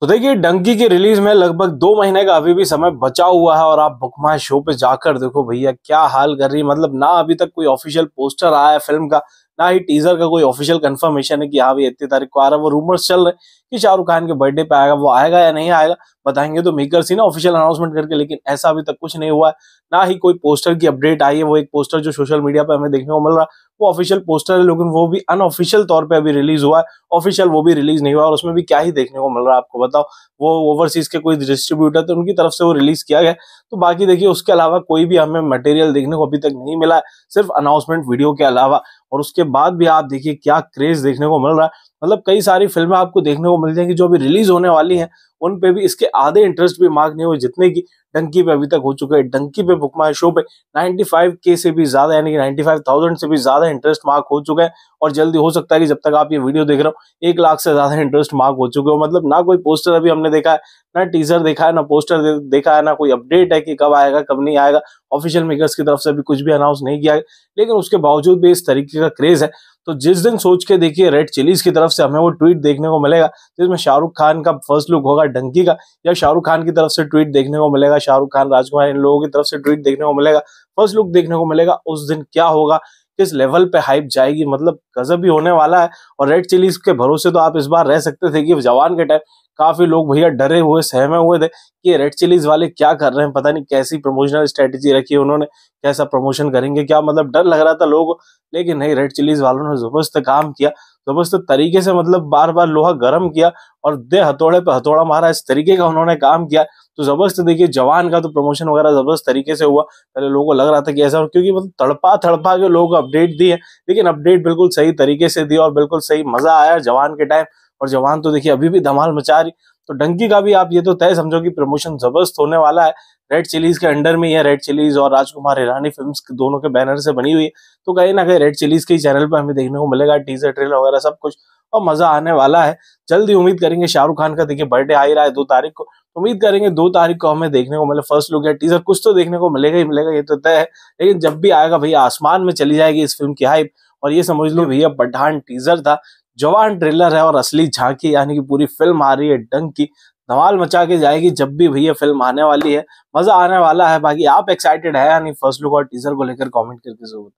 तो देखिए डंकी की रिलीज में लगभग दो महीने का अभी भी समय बचा हुआ है और आप बुकमा शो पे जाकर देखो भैया क्या हाल कर रही है मतलब ना अभी तक कोई ऑफिशियल पोस्टर आया है फिल्म का ना ही टीजर का कोई ऑफिशियल कंफर्मेशन है कि हाँ भाई इतनी तारीख को आ रहा है वो रूमर्स चल रहे कि शाहरुख खान के बर्थडे पे आएगा वो आएगा या नहीं आएगा बताएंगे तो मेकर सी ना ऑफिशियल अनाउंसमेंट करके लेकिन ऐसा अभी तक कुछ नहीं हुआ है ना ही कोई पोस्टर की अपडेट आई है वो एक पोस्टर जो सोशल मीडिया पर हमें देखने को मिल रहा वो ऑफिशियल पोस्टर है लेकिन वो भी अनऑफिशियल तौर पर अभी रिलीज हुआ है ऑफिशियल वो भी रिलीज नहीं हुआ और उसमें भी क्या ही देखने को मिल रहा है आपको बताओ वो ओवरसीज के कोई डिस्ट्रीब्यूटर थे उनकी तरफ से वो रिलीज किया गया तो बाकी देखिए उसके अलावा कोई भी हमें मटेरियल देखने को अभी तक नहीं मिला है सिर्फ अनाउंसमेंट वीडियो के अलावा और उसके बाद भी आप देखिए क्या क्रेज देखने को मिल रहा है मतलब कई सारी फिल्में आपको देखने को मिल जाएंगी जो अभी रिलीज होने वाली हैं उन पे भी इसके आधे इंटरेस्ट भी मार्क नहीं हुए जितने की डंकी पे अभी तक हो चुका है डंकी पे बुक माई शो पे 95 के से भी ज्यादा यानी कि 95,000 से भी ज्यादा इंटरेस्ट मार्क हो चुका है और जल्दी हो सकता है कि जब तक आप ये वीडियो देख रहे हो एक लाख से ज्यादा इंटरेस्ट मार्क हो चुके हो मतलब ना कोई पोस्टर अभी हमने देखा है ना टीजर देखा है ना पोस्टर दे, देखा है ना कोई अपडेट है कि कब आएगा कब नहीं आएगा ऑफिशियल मेकर्स की तरफ से अभी कुछ भी अनाउंस नहीं किया लेकिन उसके बावजूद भी इस तरीके का क्रेज है तो जिस दिन सोच के देखिए रेड चिलीज की तरफ से हमें वो ट्वीट देखने को मिलेगा जिसमें तो शाहरुख खान का फर्स्ट लुक होगा डंकी का या शाहरुख खान की तरफ से ट्वीट देखने को मिलेगा शाहरुख खान राजकुमार इन लोगों की तरफ से ट्वीट देखने को मिलेगा फर्स्ट लुक देखने को मिलेगा उस दिन क्या होगा किस लेवल पे हाइप जाएगी मतलब गजब ही होने वाला है और रेड चिलीज के भरोसे तो आप इस बार रह सकते थे कि जवान के टाइम काफी लोग भैया डरे हुए सहमे हुए थे कि रेड चिलीज वाले क्या कर रहे हैं पता नहीं कैसी प्रमोशनल स्ट्रेटेजी रखी है उन्होंने कैसा प्रमोशन करेंगे क्या मतलब डर लग रहा था लोगों लेकिन नहीं रेड चिलीज वालों ने जबरदस्त काम किया जबरदस्त तो तरीके से मतलब बार बार लोहा गर्म किया और दे हथौड़े पे हथौड़ा मारा इस तरीके का उन्होंने काम किया तो जबरदस्त देखिए जवान का तो प्रमोशन वगैरह जबरदस्त तरीके से हुआ पहले लोगों को लग रहा था कि ऐसा क्योंकि मतलब तड़पा तड़पा के लोगों को अपडेट दी है लेकिन अपडेट बिल्कुल सही तरीके से दी और बिल्कुल सही मजा आया जवान के टाइम और जवान तो देखिए अभी भी धमाल मचा रही तो डंकी का भी आप ये तो तय समझो कि प्रमोशन जबरदस्त होने वाला है रेड चिलीज के अंडर में यह रेड चिलीज और राजकुमार हिरानी फिल्म दोनों के बैनर से बनी हुई है तो कहीं ना कहीं रेड चिलीज के चैनल पर हमें देखने को मिलेगा टीजर ट्रेलर वगैरह सब कुछ और मजा आने वाला है जल्दी उम्मीद करेंगे शाहरुख खान का देखिए बर्थडे आ ही रहा है दो तारीख को उम्मीद करेंगे दो तारीख को हमें देखने को मिले फर्स्ट लुक या टीजर कुछ तो देखने को मिलेगा ही मिलेगा ये तो तय है लेकिन जब भी आएगा भैया आसमान में चली जाएगी इस फिल्म की हाइप और ये समझ लो भैया पठान टीजर था जवान ट्रेलर है और असली झांकी यानी कि पूरी फिल्म आ रही है डंग की धमाल मचा के जाएगी जब भी भैया फिल्म आने वाली है मजा आने वाला है बाकी आप एक्साइटेड है यानी फर्स्ट लुक और टीजर को लेकर कॉमेंट करके जरूर